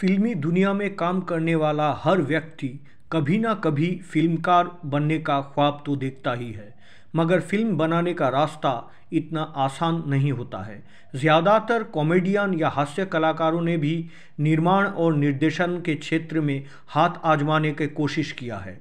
फिल्मी दुनिया में काम करने वाला हर व्यक्ति कभी ना कभी फिल्मकार बनने का ख्वाब तो देखता ही है मगर फिल्म बनाने का रास्ता इतना आसान नहीं होता है ज़्यादातर कॉमेडियन या हास्य कलाकारों ने भी निर्माण और निर्देशन के क्षेत्र में हाथ आजमाने की कोशिश किया है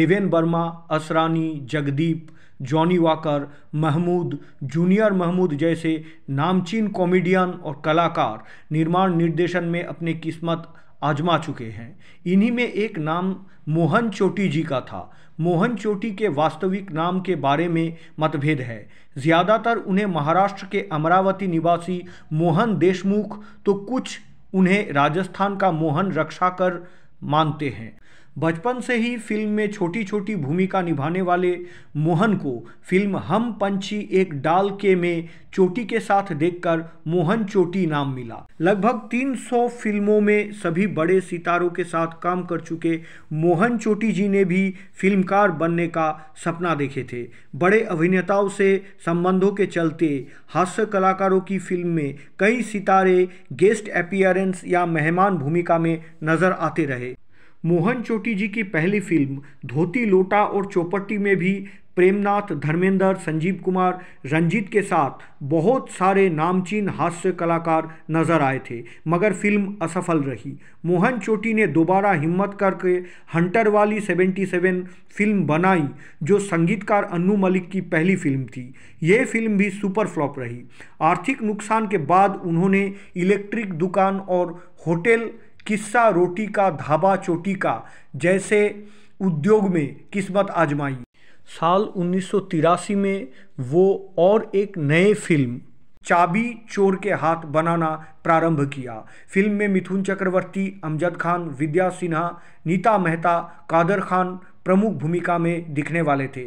देवेन वर्मा असरानी जगदीप जॉनी वाकर महमूद जूनियर महमूद जैसे नामचीन कॉमेडियन और कलाकार निर्माण निर्देशन में अपनी किस्मत आजमा चुके हैं इन्हीं में एक नाम मोहन चोटी जी का था मोहन चोटी के वास्तविक नाम के बारे में मतभेद है ज़्यादातर उन्हें महाराष्ट्र के अमरावती निवासी मोहन देशमुख तो कुछ उन्हें राजस्थान का मोहन रक्षाकर मानते हैं बचपन से ही फिल्म में छोटी छोटी भूमिका निभाने वाले मोहन को फिल्म हम पंछी एक डाल के में चोटी के साथ देखकर मोहन चोटी नाम मिला लगभग 300 फिल्मों में सभी बड़े सितारों के साथ काम कर चुके मोहन चोटी जी ने भी फिल्मकार बनने का सपना देखे थे बड़े अभिनेताओं से संबंधों के चलते हास्य कलाकारों की फिल्म में कई सितारे गेस्ट अपियरेंस या मेहमान भूमिका में नजर आते रहे मोहन चोटी जी की पहली फिल्म धोती लोटा और चौपट्टी में भी प्रेमनाथ धर्मेंद्र संजीव कुमार रंजीत के साथ बहुत सारे नामचीन हास्य कलाकार नजर आए थे मगर फिल्म असफल रही मोहन चोटी ने दोबारा हिम्मत करके हंटर वाली 77 फिल्म बनाई जो संगीतकार अनु मलिक की पहली फिल्म थी ये फिल्म भी सुपर फ्लॉप रही आर्थिक नुकसान के बाद उन्होंने इलेक्ट्रिक दुकान और होटल किस्सा रोटी का धाबा चोटी का जैसे उद्योग में किस्मत आजमाई साल उन्नीस में वो और एक नए फिल्म चाबी चोर के हाथ बनाना प्रारंभ किया फिल्म में मिथुन चक्रवर्ती अमजद खान विद्या सिन्हा नीता मेहता कादर खान प्रमुख भूमिका में दिखने वाले थे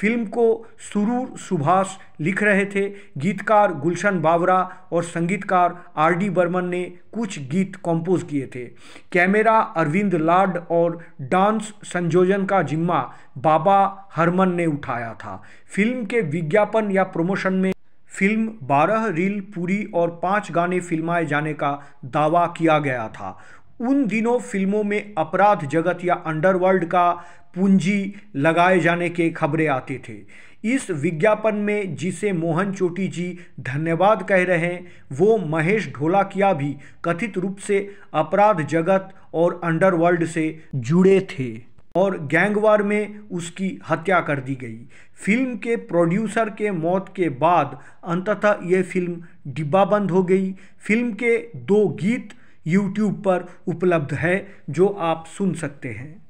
फिल्म को सुरूर सुभाष लिख रहे थे गीतकार गुलशन बावरा और संगीतकार आर डी बर्मन ने कुछ गीत कंपोज किए थे कैमरा अरविंद लाड और डांस संयोजन का जिम्मा बाबा हरमन ने उठाया था फिल्म के विज्ञापन या प्रमोशन में फिल्म 12 रील पूरी और पांच गाने फिल्माए जाने का दावा किया गया था उन दिनों फिल्मों में अपराध जगत या अंडरवर्ल्ड का पूंजी लगाए जाने के खबरें आते थे इस विज्ञापन में जिसे मोहन चोटी जी धन्यवाद कह रहे हैं वो महेश ढोलाकिया भी कथित रूप से अपराध जगत और अंडरवर्ल्ड से जुड़े थे और गैंगवार में उसकी हत्या कर दी गई फिल्म के प्रोड्यूसर के मौत के बाद अंततः ये फिल्म डिब्बाबंद हो गई फिल्म के दो गीत यूट्यूब पर उपलब्ध है जो आप सुन सकते हैं